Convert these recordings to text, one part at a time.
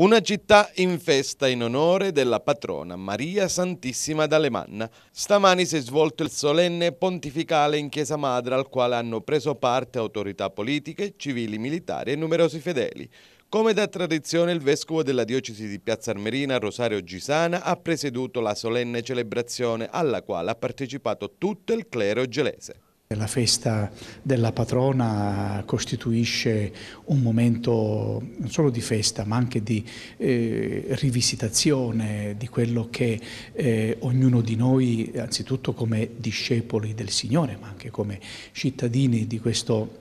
Una città in festa in onore della patrona Maria Santissima d'Alemanna. Stamani si è svolto il solenne pontificale in Chiesa Madre al quale hanno preso parte autorità politiche, civili, militari e numerosi fedeli. Come da tradizione il vescovo della diocesi di Piazza Armerina, Rosario Gisana, ha presieduto la solenne celebrazione alla quale ha partecipato tutto il clero gelese. La festa della patrona costituisce un momento non solo di festa ma anche di eh, rivisitazione di quello che eh, ognuno di noi, anzitutto come discepoli del Signore ma anche come cittadini di questo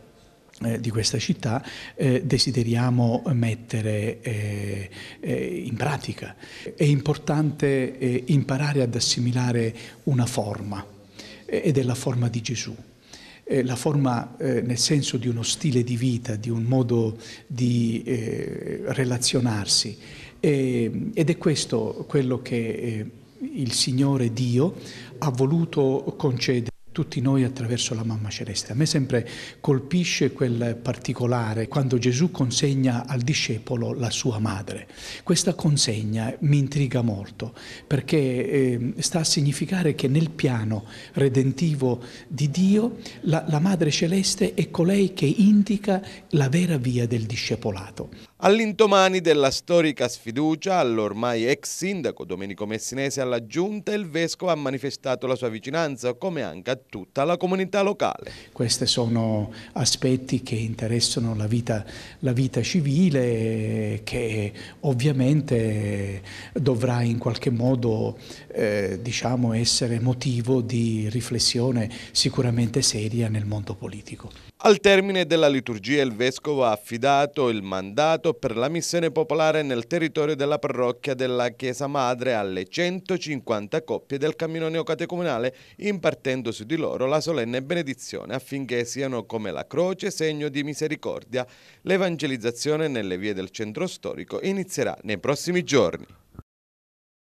eh, di questa città eh, desideriamo mettere eh, eh, in pratica. È importante eh, imparare ad assimilare una forma eh, ed è la forma di Gesù. Eh, la forma eh, nel senso di uno stile di vita, di un modo di eh, relazionarsi. E, eh, ed è questo quello che eh, il Signore Dio ha voluto concedere tutti noi attraverso la Mamma Celeste. A me sempre colpisce quel particolare quando Gesù consegna al discepolo la sua madre. Questa consegna mi intriga molto perché eh, sta a significare che nel piano redentivo di Dio la, la Madre Celeste è colei che indica la vera via del discepolato. All'intomani della storica sfiducia all'ormai ex sindaco Domenico Messinese alla giunta, il vescovo ha manifestato la sua vicinanza, come anche a tutta la comunità locale. Questi sono aspetti che interessano la vita, la vita civile, che ovviamente dovrà in qualche modo eh, diciamo essere motivo di riflessione sicuramente seria nel mondo politico. Al termine della liturgia il vescovo ha affidato il mandato impegnato per la missione popolare nel territorio della parrocchia della Chiesa Madre alle 150 coppie del cammino neocatecumenale, impartendo su di loro la solenne benedizione affinché siano come la croce segno di misericordia. L'evangelizzazione nelle vie del centro storico inizierà nei prossimi giorni.